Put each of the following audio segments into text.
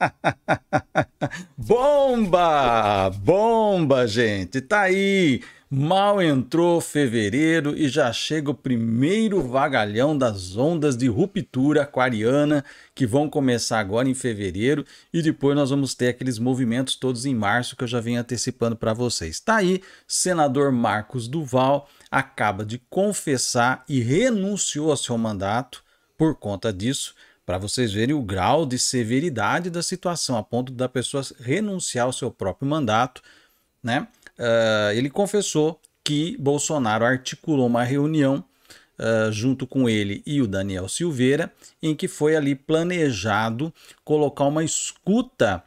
bomba! Bomba, gente! Tá aí! Mal entrou fevereiro e já chega o primeiro vagalhão das ondas de ruptura aquariana que vão começar agora em fevereiro e depois nós vamos ter aqueles movimentos todos em março que eu já venho antecipando para vocês. Tá aí, senador Marcos Duval acaba de confessar e renunciou a seu mandato por conta disso para vocês verem o grau de severidade da situação, a ponto da pessoa renunciar ao seu próprio mandato, né? Uh, ele confessou que Bolsonaro articulou uma reunião uh, junto com ele e o Daniel Silveira, em que foi ali planejado colocar uma escuta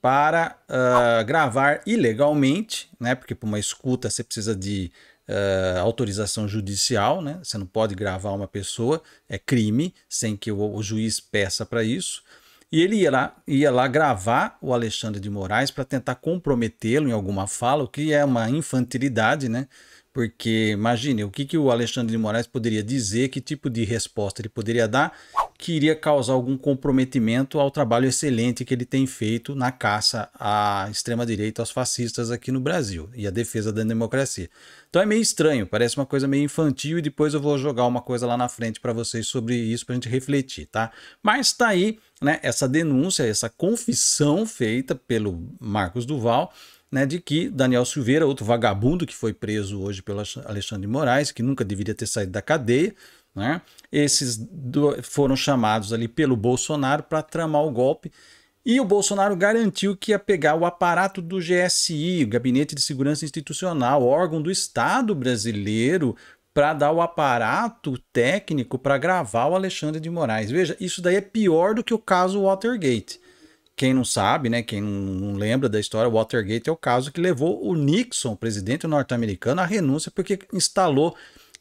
para uh, gravar ilegalmente, né? Porque para uma escuta você precisa de uh, autorização judicial, né? Você não pode gravar uma pessoa, é crime, sem que o, o juiz peça para isso. E ele ia lá, ia lá gravar o Alexandre de Moraes para tentar comprometê-lo em alguma fala, o que é uma infantilidade, né? Porque imagine o que, que o Alexandre de Moraes poderia dizer, que tipo de resposta ele poderia dar que iria causar algum comprometimento ao trabalho excelente que ele tem feito na caça à extrema-direita, aos fascistas aqui no Brasil e à defesa da democracia. Então é meio estranho, parece uma coisa meio infantil e depois eu vou jogar uma coisa lá na frente para vocês sobre isso para a gente refletir, tá? Mas tá aí, né, essa denúncia, essa confissão feita pelo Marcos Duval, né, de que Daniel Silveira, outro vagabundo que foi preso hoje pelo Alexandre de Moraes, que nunca deveria ter saído da cadeia, né? Esses foram chamados ali pelo Bolsonaro para tramar o golpe. E o Bolsonaro garantiu que ia pegar o aparato do GSI, o Gabinete de Segurança Institucional, órgão do Estado brasileiro, para dar o aparato técnico para gravar o Alexandre de Moraes. Veja, isso daí é pior do que o caso Watergate. Quem não sabe, né, quem não lembra da história, Watergate é o caso que levou o Nixon, presidente norte-americano, à renúncia porque instalou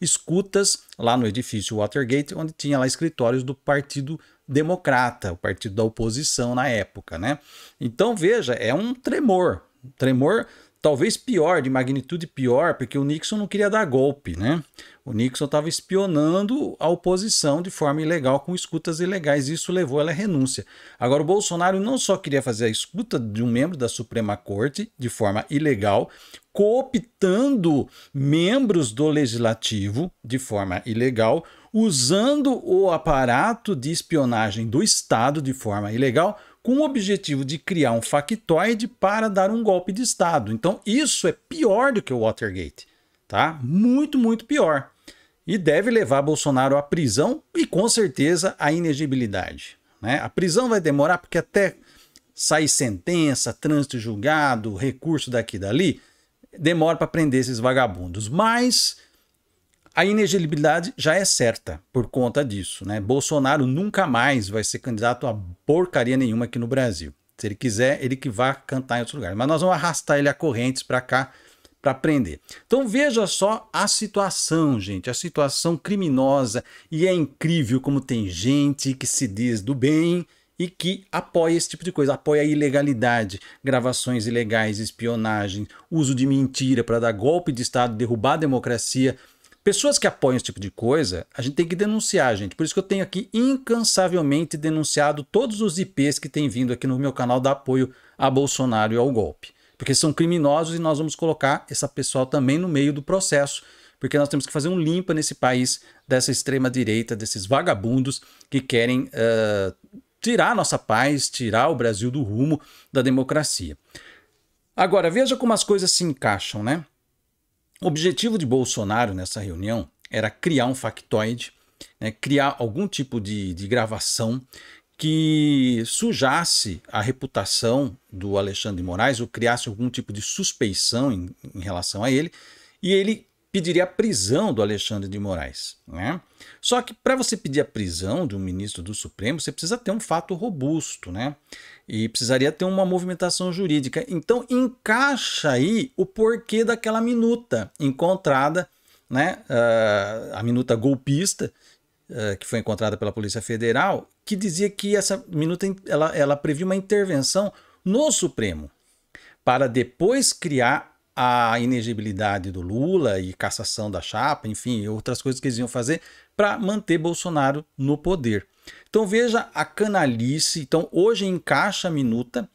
escutas lá no edifício Watergate, onde tinha lá escritórios do Partido Democrata, o partido da oposição na época, né? Então veja, é um tremor, um tremor talvez pior, de magnitude pior, porque o Nixon não queria dar golpe, né? O Nixon estava espionando a oposição de forma ilegal com escutas ilegais, e isso levou ela à renúncia. Agora, o Bolsonaro não só queria fazer a escuta de um membro da Suprema Corte de forma ilegal, cooptando membros do legislativo de forma ilegal, usando o aparato de espionagem do Estado de forma ilegal com o objetivo de criar um factoide para dar um golpe de Estado. Então, isso é pior do que o Watergate, tá? Muito, muito pior. E deve levar Bolsonaro à prisão e, com certeza, à inegibilidade. Né? A prisão vai demorar porque até sair sentença, trânsito julgado, recurso daqui e dali, demora para prender esses vagabundos. Mas a inegibilidade já é certa por conta disso, né? Bolsonaro nunca mais vai ser candidato a porcaria nenhuma aqui no Brasil. Se ele quiser, ele que vá cantar em outros lugares. Mas nós vamos arrastar ele a correntes para cá para prender. Então veja só a situação, gente, a situação criminosa. E é incrível como tem gente que se diz do bem e que apoia esse tipo de coisa, apoia a ilegalidade, gravações ilegais, espionagem, uso de mentira para dar golpe de Estado, derrubar a democracia, Pessoas que apoiam esse tipo de coisa, a gente tem que denunciar, gente. Por isso que eu tenho aqui incansavelmente denunciado todos os IPs que têm vindo aqui no meu canal da apoio a Bolsonaro e ao golpe. Porque são criminosos e nós vamos colocar essa pessoa também no meio do processo. Porque nós temos que fazer um limpa nesse país dessa extrema direita, desses vagabundos que querem uh, tirar a nossa paz, tirar o Brasil do rumo da democracia. Agora, veja como as coisas se encaixam, né? O objetivo de Bolsonaro nessa reunião era criar um factoide, né, criar algum tipo de, de gravação que sujasse a reputação do Alexandre de Moraes ou criasse algum tipo de suspeição em, em relação a ele, e ele pediria a prisão do Alexandre de Moraes. Né? Só que para você pedir a prisão de um ministro do Supremo, você precisa ter um fato robusto, né? E precisaria ter uma movimentação jurídica. Então encaixa aí o porquê daquela minuta encontrada, né? Uh, a minuta golpista ah, que foi encontrada pela Polícia Federal, que dizia que essa minuta ela, ela previa uma intervenção no Supremo para depois criar a inegibilidade do Lula e cassação da chapa, enfim, outras coisas que eles iam fazer para manter Bolsonaro no poder. Então veja a canalice. Então hoje encaixa a minuta,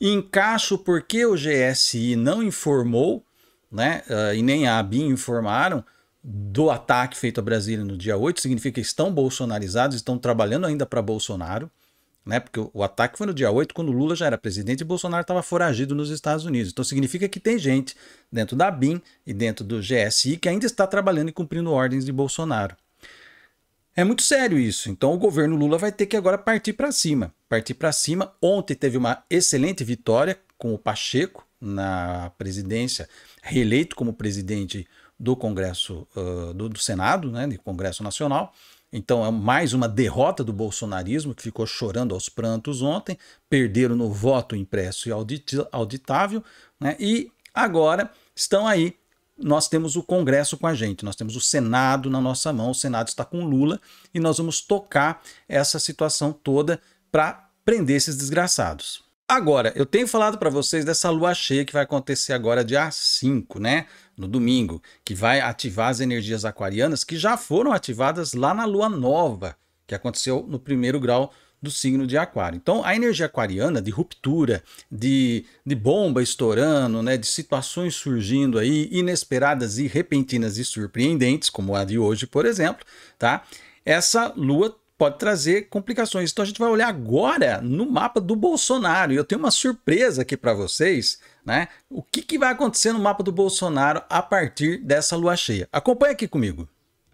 encaixa o porquê o GSI não informou, né, eh, e nem a ABIN informaram do ataque feito a Brasília no dia 8, significa que estão bolsonarizados, estão trabalhando ainda para Bolsonaro né? Porque o ataque foi no dia 8, quando Lula já era presidente e Bolsonaro estava foragido nos Estados Unidos. Então significa que tem gente dentro da BIM e dentro do GSI que ainda está trabalhando e cumprindo ordens de Bolsonaro. É muito sério isso. Então o governo Lula vai ter que agora partir para cima. Partir para cima. Ontem teve uma excelente vitória com o Pacheco na presidência, reeleito como presidente do Congresso, uh, do, do Senado, né, do Congresso Nacional. Então é mais uma derrota do bolsonarismo que ficou chorando aos prantos ontem, perderam no voto impresso e auditável, né? e agora estão aí. Nós temos o Congresso com a gente, nós temos o Senado na nossa mão, o Senado está com Lula e nós vamos tocar essa situação toda para prender esses desgraçados. Agora, eu tenho falado para vocês dessa lua cheia que vai acontecer agora dia 5, né? No domingo, que vai ativar as energias aquarianas que já foram ativadas lá na lua nova, que aconteceu no primeiro grau do signo de aquário. Então, a energia aquariana de ruptura, de, de bomba estourando, né, de situações surgindo aí inesperadas e repentinas e surpreendentes, como a de hoje, por exemplo, tá? Essa lua pode trazer complicações. Então a gente vai olhar agora no mapa do Bolsonaro. E eu tenho uma surpresa aqui para vocês, né? O que, que vai acontecer no mapa do Bolsonaro a partir dessa lua cheia? Acompanha aqui comigo.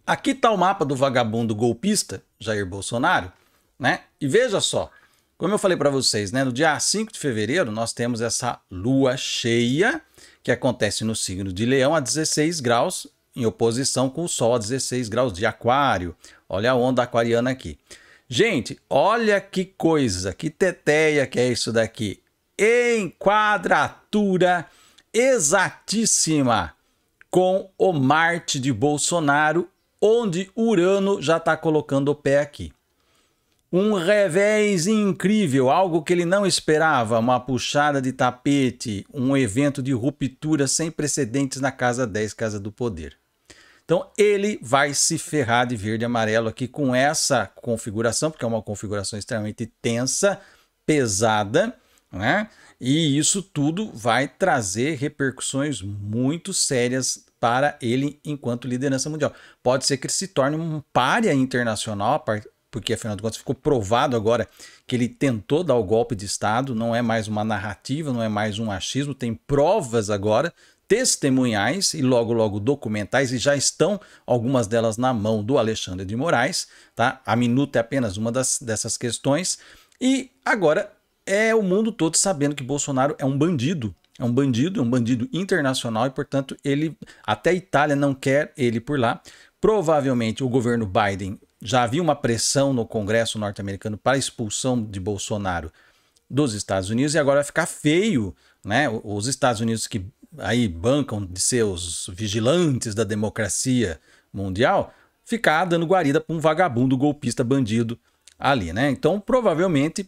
Aqui está o mapa do vagabundo golpista, Jair Bolsonaro, né? E veja só, como eu falei para vocês, né? No dia 5 de fevereiro, nós temos essa lua cheia que acontece no signo de Leão a 16 graus em oposição com o Sol a 16 graus de Aquário. Olha a onda aquariana aqui. Gente, olha que coisa, que teteia que é isso daqui. Em quadratura exatíssima com o Marte de Bolsonaro, onde Urano já está colocando o pé aqui. Um revés incrível, algo que ele não esperava, uma puxada de tapete, um evento de ruptura sem precedentes na Casa 10, Casa do Poder. Então ele vai se ferrar de verde e amarelo aqui com essa configuração, porque é uma configuração extremamente tensa, pesada, né? E isso tudo vai trazer repercussões muito sérias para ele enquanto liderança mundial. Pode ser que ele se torne um paria internacional, porque afinal de contas ficou provado agora que ele tentou dar o golpe de Estado, não é mais uma narrativa, não é mais um achismo, tem provas agora, testemunhais e logo logo documentais e já estão algumas delas na mão do Alexandre de Moraes, tá? A minuta é apenas uma das, dessas questões e agora é o mundo todo sabendo que Bolsonaro é um bandido, é um bandido, é um bandido internacional e portanto ele até a Itália não quer ele por lá. Provavelmente o governo Biden já havia uma pressão no Congresso norte-americano para a expulsão de Bolsonaro dos Estados Unidos e agora vai ficar feio, né? Os Estados Unidos que aí bancam de seus vigilantes da democracia mundial, ficar dando guarida para um vagabundo golpista bandido ali, né? Então, provavelmente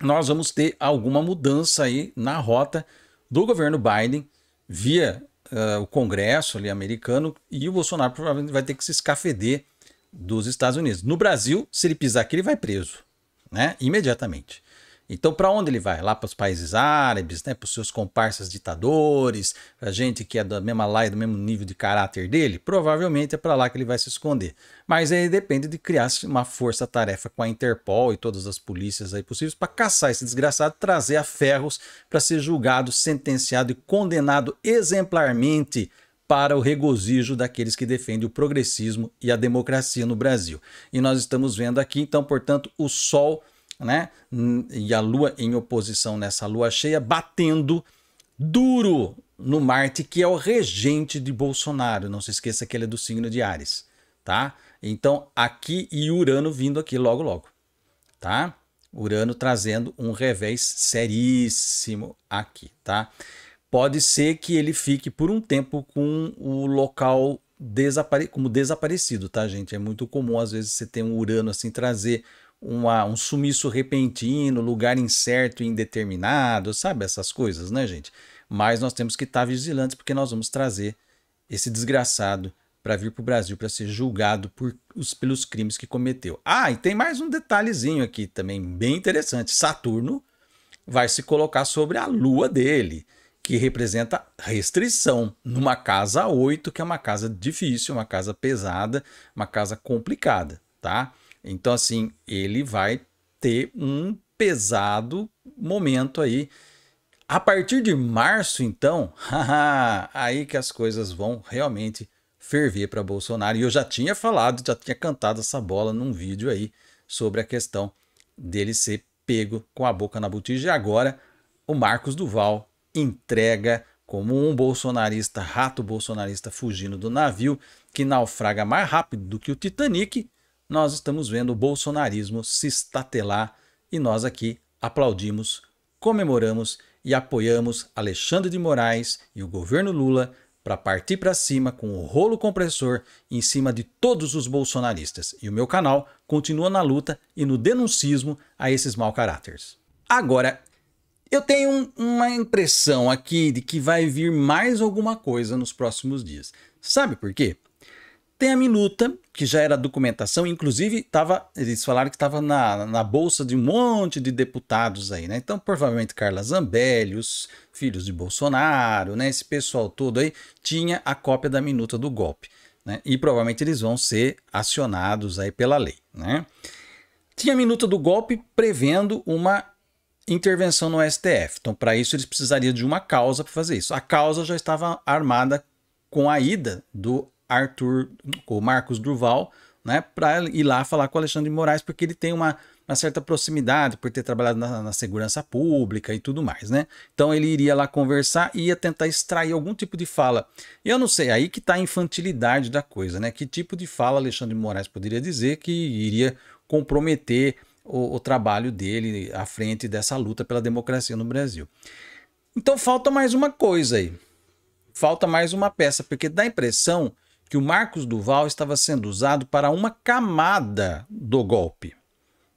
nós vamos ter alguma mudança aí na rota do governo Biden via uh, o Congresso ali americano e o Bolsonaro provavelmente vai ter que se escafeder dos Estados Unidos. No Brasil, se ele pisar aqui, ele vai preso, né? Imediatamente. Então, para onde ele vai? Lá para os países árabes, né? para os seus comparsas ditadores, para a gente que é da mesma laia, do mesmo nível de caráter dele? Provavelmente é para lá que ele vai se esconder. Mas aí depende de criar uma força-tarefa com a Interpol e todas as polícias aí possíveis para caçar esse desgraçado, trazer a ferros para ser julgado, sentenciado e condenado exemplarmente para o regozijo daqueles que defendem o progressismo e a democracia no Brasil. E nós estamos vendo aqui, então, portanto, o sol né? E a Lua em oposição nessa lua cheia, batendo duro no Marte, que é o regente de Bolsonaro. Não se esqueça que ele é do signo de Ares, tá? Então, aqui e Urano vindo aqui logo, logo, tá? Urano trazendo um revés seríssimo aqui, tá? Pode ser que ele fique por um tempo com o local desapare... como desaparecido, tá, gente? É muito comum, às vezes, você ter um Urano assim trazer uma, um sumiço repentino, lugar incerto e indeterminado, sabe? Essas coisas, né, gente? Mas nós temos que estar vigilantes porque nós vamos trazer esse desgraçado para vir para o Brasil para ser julgado por os, pelos crimes que cometeu. Ah, e tem mais um detalhezinho aqui também bem interessante. Saturno vai se colocar sobre a lua dele, que representa restrição numa casa 8, que é uma casa difícil, uma casa pesada, uma casa complicada, tá? Então, assim, ele vai ter um pesado momento aí. A partir de março, então, aí que as coisas vão realmente ferver para Bolsonaro. E eu já tinha falado, já tinha cantado essa bola num vídeo aí sobre a questão dele ser pego com a boca na botija. E agora o Marcos Duval entrega como um bolsonarista, rato bolsonarista fugindo do navio que naufraga mais rápido do que o Titanic nós estamos vendo o bolsonarismo se estatelar e nós aqui aplaudimos, comemoramos e apoiamos Alexandre de Moraes e o governo Lula para partir para cima com o rolo compressor em cima de todos os bolsonaristas. E o meu canal continua na luta e no denuncismo a esses mau caráteres. Agora, eu tenho uma impressão aqui de que vai vir mais alguma coisa nos próximos dias. Sabe por quê? Tem a minuta, que já era documentação, inclusive tava, eles falaram que estava na, na bolsa de um monte de deputados aí, né? Então, provavelmente Carla Zambelli, os filhos de Bolsonaro, né? Esse pessoal todo aí tinha a cópia da minuta do golpe, né? E provavelmente eles vão ser acionados aí pela lei, né? Tinha a minuta do golpe prevendo uma intervenção no STF. Então, para isso, eles precisariam de uma causa para fazer isso. A causa já estava armada com a ida do Arthur, o Marcos Durval, né, para ir lá falar com o Alexandre de Moraes, porque ele tem uma, uma certa proximidade, por ter trabalhado na, na, segurança pública e tudo mais, né? Então ele iria lá conversar e ia tentar extrair algum tipo de fala. Eu não sei, aí que está a infantilidade da coisa, né? Que tipo de fala Alexandre de Moraes poderia dizer que iria comprometer o, o trabalho dele à frente dessa luta pela democracia no Brasil. Então falta mais uma coisa aí. Falta mais uma peça, porque dá a impressão que o Marcos Duval estava sendo usado para uma camada do golpe.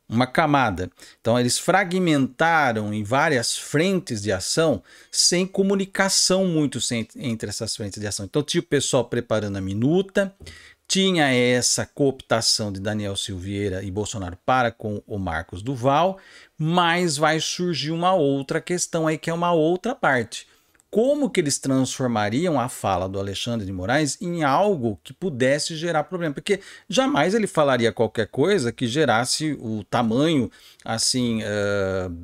Uma camada. Então, eles fragmentaram em várias frentes de ação, sem comunicação muito entre essas frentes de ação. Então, tinha o pessoal preparando a minuta, tinha essa cooptação de Daniel Silveira e Bolsonaro para com o Marcos Duval, mas vai surgir uma outra questão aí, que é uma outra parte como que eles transformariam a fala do Alexandre de Moraes em algo que pudesse gerar problema, porque jamais ele falaria qualquer coisa que gerasse o tamanho, assim, uh,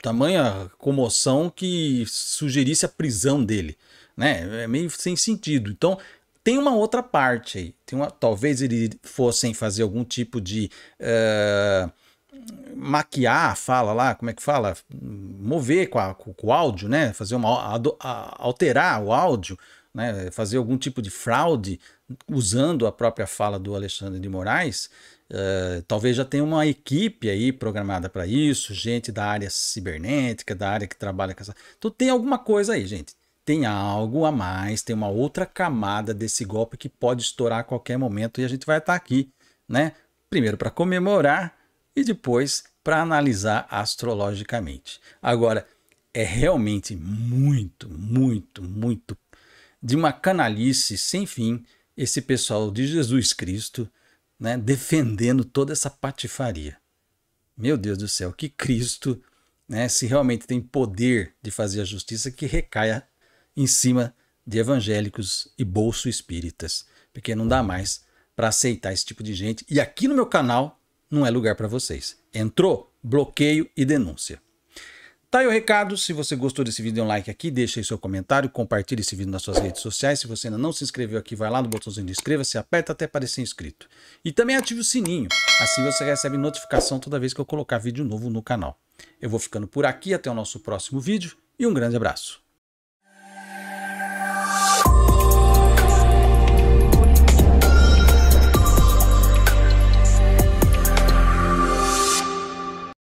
tamanha comoção que sugerisse a prisão dele, né? É meio sem sentido. Então tem uma outra parte aí, tem uma, talvez eles fossem fazer algum tipo de uh, maquiar a fala lá, como é que fala? Mover com, a, com o áudio, né? Fazer uma a, alterar o áudio, né? Fazer algum tipo de fraude usando a própria fala do Alexandre de Moraes. Uh, talvez já tenha uma equipe aí programada para isso, gente da área cibernética, da área que trabalha com essa. Então tem alguma coisa aí, gente tem algo a mais, tem uma outra camada desse golpe que pode estourar a qualquer momento e a gente vai estar tá aqui, né? Primeiro para comemorar e depois para analisar astrologicamente. Agora, é realmente muito, muito, muito de uma canalice sem fim esse pessoal de Jesus Cristo né, defendendo toda essa patifaria. Meu Deus do céu, que Cristo, né, se realmente tem poder de fazer a justiça, que recaia em cima de evangélicos e bolso espíritas, porque não dá mais para aceitar esse tipo de gente. E aqui no meu canal não é lugar para vocês. Entrou? Bloqueio e denúncia. Tá aí o recado. Se você gostou desse vídeo, dê um like aqui, deixa aí seu comentário, compartilhe esse vídeo nas suas redes sociais. Se você ainda não se inscreveu aqui, vai lá no botãozinho de inscreva-se, aperta até parecer inscrito. E também ative o sininho, assim você recebe notificação toda vez que eu colocar vídeo novo no canal. Eu vou ficando por aqui, até o nosso próximo vídeo e um grande abraço.